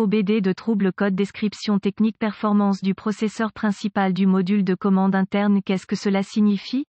OBD de trouble code description technique performance du processeur principal du module de commande interne Qu'est-ce que cela signifie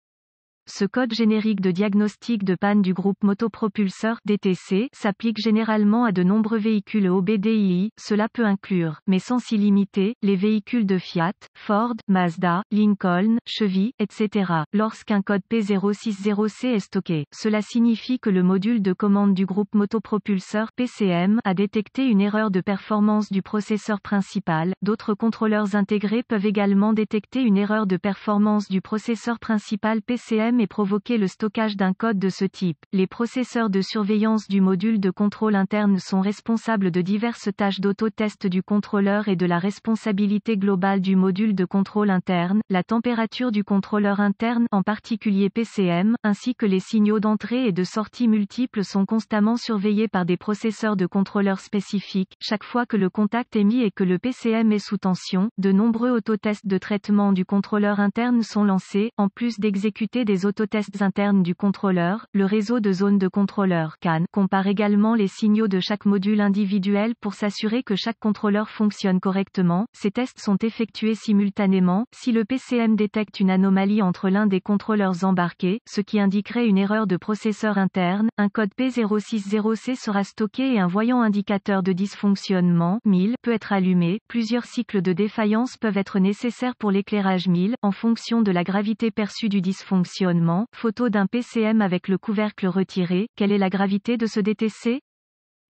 ce code générique de diagnostic de panne du groupe motopropulseur DTC s'applique généralement à de nombreux véhicules OBDII, cela peut inclure, mais sans s'y limiter, les véhicules de Fiat, Ford, Mazda, Lincoln, Chevy, etc. Lorsqu'un code P060C est stocké, cela signifie que le module de commande du groupe motopropulseur PCM a détecté une erreur de performance du processeur principal. D'autres contrôleurs intégrés peuvent également détecter une erreur de performance du processeur principal PCM et provoquer le stockage d'un code de ce type. Les processeurs de surveillance du module de contrôle interne sont responsables de diverses tâches d'autotest du contrôleur et de la responsabilité globale du module de contrôle interne, la température du contrôleur interne, en particulier PCM, ainsi que les signaux d'entrée et de sortie multiples sont constamment surveillés par des processeurs de contrôleur spécifiques. Chaque fois que le contact est mis et que le PCM est sous tension, de nombreux autotests de traitement du contrôleur interne sont lancés, en plus d'exécuter des autotests internes du contrôleur, le réseau de zones de contrôleur CAN compare également les signaux de chaque module individuel pour s'assurer que chaque contrôleur fonctionne correctement. Ces tests sont effectués simultanément. Si le PCM détecte une anomalie entre l'un des contrôleurs embarqués, ce qui indiquerait une erreur de processeur interne, un code P060C sera stocké et un voyant indicateur de dysfonctionnement MIL, peut être allumé. Plusieurs cycles de défaillance peuvent être nécessaires pour l'éclairage 1000 en fonction de la gravité perçue du dysfonctionnement photo d'un PCM avec le couvercle retiré, quelle est la gravité de ce DTC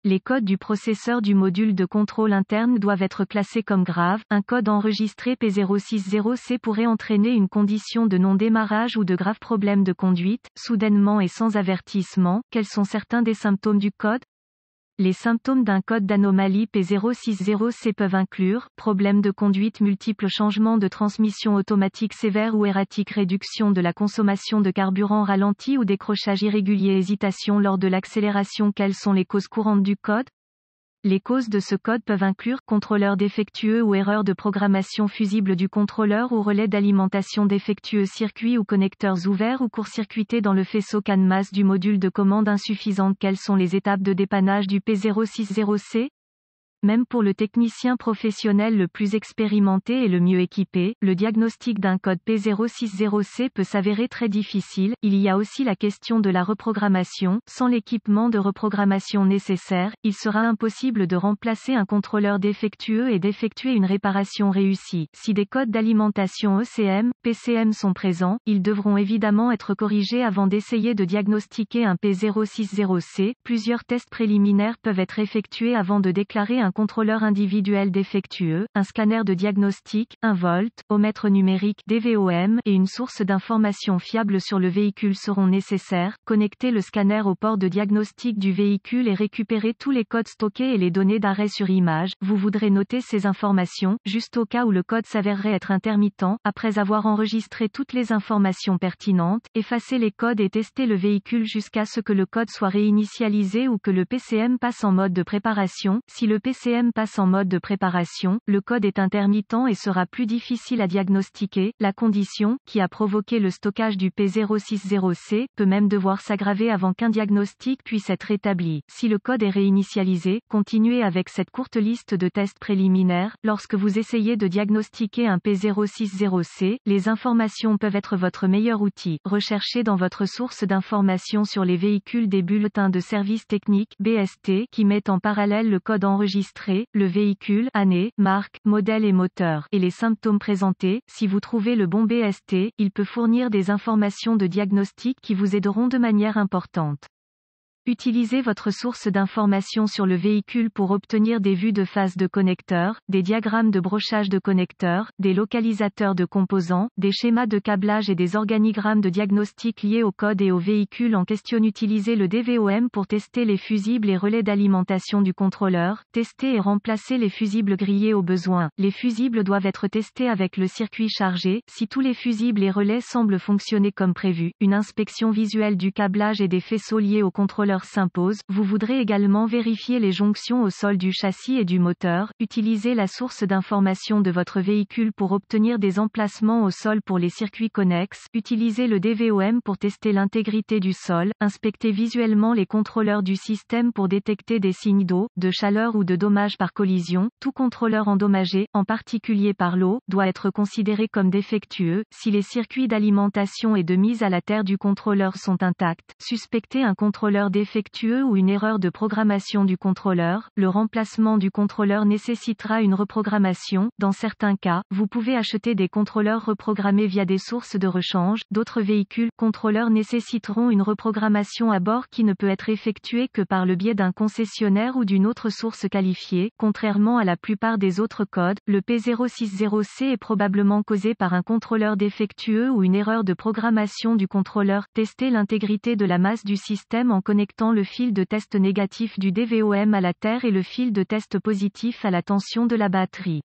les codes du processeur du module de contrôle interne doivent être classés comme graves. Un code enregistré P060C pourrait entraîner une condition de non-démarrage ou de graves problèmes de conduite, soudainement et sans avertissement. Quels sont certains des symptômes du code les symptômes d'un code d'anomalie P060C peuvent inclure problèmes de conduite multiples, changements de transmission automatique sévère ou erratique, réduction de la consommation de carburant ralenti ou décrochage irrégulier, hésitation lors de l'accélération. Quelles sont les causes courantes du code les causes de ce code peuvent inclure contrôleur défectueux ou erreur de programmation fusible du contrôleur ou relais d'alimentation défectueux circuit ou connecteurs ouverts ou court-circuités dans le faisceau can du module de commande insuffisante. Quelles sont les étapes de dépannage du P060C même pour le technicien professionnel le plus expérimenté et le mieux équipé, le diagnostic d'un code P060C peut s'avérer très difficile. Il y a aussi la question de la reprogrammation. Sans l'équipement de reprogrammation nécessaire, il sera impossible de remplacer un contrôleur défectueux et d'effectuer une réparation réussie. Si des codes d'alimentation ECM, PCM sont présents, ils devront évidemment être corrigés avant d'essayer de diagnostiquer un P060C. Plusieurs tests préliminaires peuvent être effectués avant de déclarer un contrôleur individuel défectueux, un scanner de diagnostic, un volt, omètre numérique DVOM et une source d'informations fiable sur le véhicule seront nécessaires. Connectez le scanner au port de diagnostic du véhicule et récupérez tous les codes stockés et les données d'arrêt sur image. Vous voudrez noter ces informations, juste au cas où le code s'avérerait être intermittent, après avoir enregistré toutes les informations pertinentes, effacer les codes et tester le véhicule jusqu'à ce que le code soit réinitialisé ou que le PCM passe en mode de préparation. Si le PCM CM passe en mode de préparation, le code est intermittent et sera plus difficile à diagnostiquer. La condition, qui a provoqué le stockage du P060C, peut même devoir s'aggraver avant qu'un diagnostic puisse être établi. Si le code est réinitialisé, continuez avec cette courte liste de tests préliminaires. Lorsque vous essayez de diagnostiquer un P060C, les informations peuvent être votre meilleur outil. Recherchez dans votre source d'informations sur les véhicules des bulletins de service technique BST qui mettent en parallèle le code enregistré le véhicule, année, marque, modèle et moteur, et les symptômes présentés. Si vous trouvez le bon BST, il peut fournir des informations de diagnostic qui vous aideront de manière importante. Utilisez votre source d'information sur le véhicule pour obtenir des vues de face de connecteurs, des diagrammes de brochage de connecteurs, des localisateurs de composants, des schémas de câblage et des organigrammes de diagnostic liés au code et au véhicule en question. Utilisez le DVOM pour tester les fusibles et relais d'alimentation du contrôleur, tester et remplacer les fusibles grillés au besoin. Les fusibles doivent être testés avec le circuit chargé. Si tous les fusibles et relais semblent fonctionner comme prévu, une inspection visuelle du câblage et des faisceaux liés au contrôleur s'impose, vous voudrez également vérifier les jonctions au sol du châssis et du moteur, utiliser la source d'information de votre véhicule pour obtenir des emplacements au sol pour les circuits connexes, utiliser le DVOM pour tester l'intégrité du sol, inspecter visuellement les contrôleurs du système pour détecter des signes d'eau, de chaleur ou de dommages par collision. Tout contrôleur endommagé, en particulier par l'eau, doit être considéré comme défectueux, si les circuits d'alimentation et de mise à la terre du contrôleur sont intacts, suspectez un contrôleur défectueux défectueux ou une erreur de programmation du contrôleur, le remplacement du contrôleur nécessitera une reprogrammation. Dans certains cas, vous pouvez acheter des contrôleurs reprogrammés via des sources de rechange. D'autres véhicules contrôleurs nécessiteront une reprogrammation à bord qui ne peut être effectuée que par le biais d'un concessionnaire ou d'une autre source qualifiée. Contrairement à la plupart des autres codes, le P060C est probablement causé par un contrôleur défectueux ou une erreur de programmation du contrôleur. Tester l'intégrité de la masse du système en connectant le fil de test négatif du DVOM à la terre et le fil de test positif à la tension de la batterie.